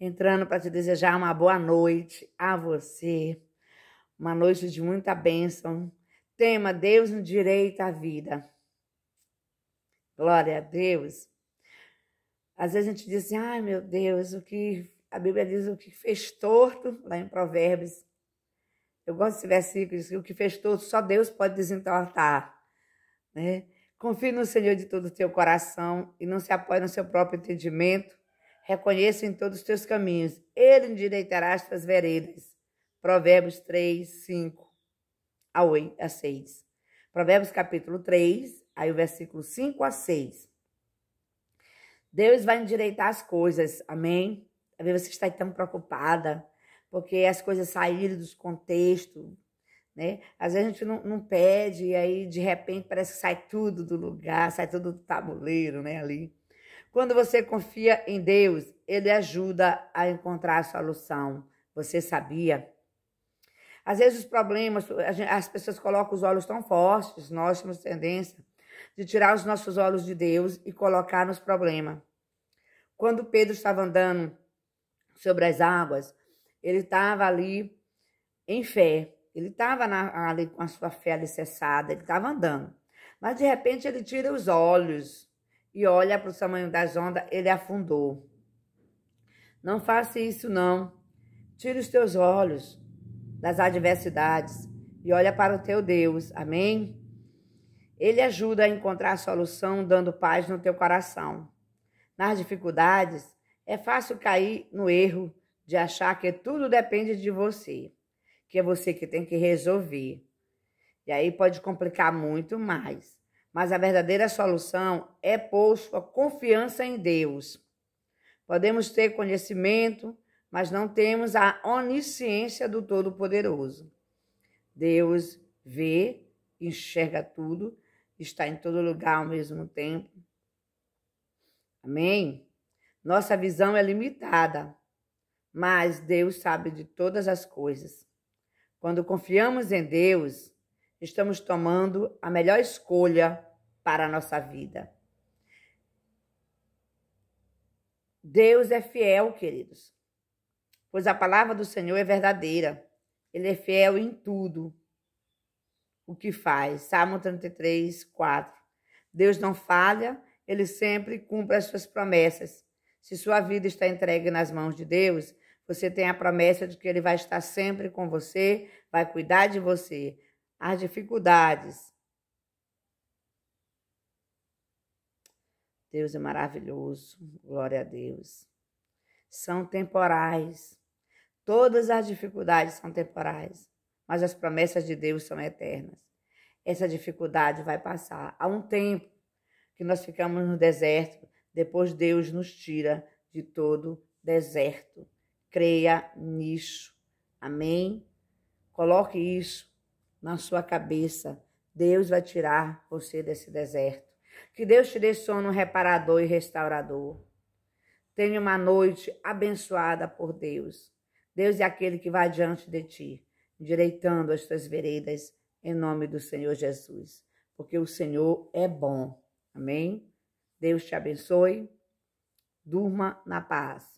entrando para te desejar uma boa noite a você, uma noite de muita bênção. Tema: Deus no direito à vida. Glória a Deus. Às vezes a gente diz assim: ai meu Deus, o que a Bíblia diz o que fez torto, lá em Provérbios. Eu gosto desse versículo, diz que o que fez torto só Deus pode desentortar. Né? Confie no Senhor de todo o teu coração e não se apoie no seu próprio entendimento Reconheça em todos os teus caminhos, ele endireitará as tuas veredas. Provérbios 3, 5 a, 8, a 6. Provérbios capítulo 3, aí o versículo 5 a 6. Deus vai endireitar as coisas, amém? Talvez você está tão preocupada, porque as coisas saíram dos contextos, né? Às vezes a gente não, não, pede e aí de repente parece que sai tudo do lugar, sai tudo do tabuleiro, né, ali. Quando você confia em Deus, Ele ajuda a encontrar a solução. Você sabia? Às vezes os problemas, as pessoas colocam os olhos tão fortes, nós temos tendência de tirar os nossos olhos de Deus e colocar nos problemas. Quando Pedro estava andando sobre as águas, ele estava ali em fé, ele estava ali com a sua fé alicerçada, ele estava andando. Mas de repente ele tira os olhos e olha para o tamanho das ondas, ele afundou. Não faça isso, não. Tira os teus olhos das adversidades e olha para o teu Deus. Amém? Ele ajuda a encontrar a solução, dando paz no teu coração. Nas dificuldades, é fácil cair no erro de achar que tudo depende de você, que é você que tem que resolver. E aí pode complicar muito mais mas a verdadeira solução é pôr sua confiança em Deus. Podemos ter conhecimento, mas não temos a onisciência do Todo-Poderoso. Deus vê, enxerga tudo, está em todo lugar ao mesmo tempo. Amém? Nossa visão é limitada, mas Deus sabe de todas as coisas. Quando confiamos em Deus, estamos tomando a melhor escolha para a nossa vida. Deus é fiel, queridos, pois a palavra do Senhor é verdadeira. Ele é fiel em tudo o que faz. Salmo 33, 4. Deus não falha, ele sempre cumpre as suas promessas. Se sua vida está entregue nas mãos de Deus, você tem a promessa de que ele vai estar sempre com você, vai cuidar de você. As dificuldades, Deus é maravilhoso, glória a Deus. São temporais. Todas as dificuldades são temporais, mas as promessas de Deus são eternas. Essa dificuldade vai passar. Há um tempo que nós ficamos no deserto, depois Deus nos tira de todo deserto. Creia nisso. Amém? Coloque isso na sua cabeça. Deus vai tirar você desse deserto. Que Deus te dê sono reparador e restaurador. Tenha uma noite abençoada por Deus. Deus é aquele que vai diante de ti, direitando as tuas veredas, em nome do Senhor Jesus. Porque o Senhor é bom. Amém? Deus te abençoe. Durma na paz.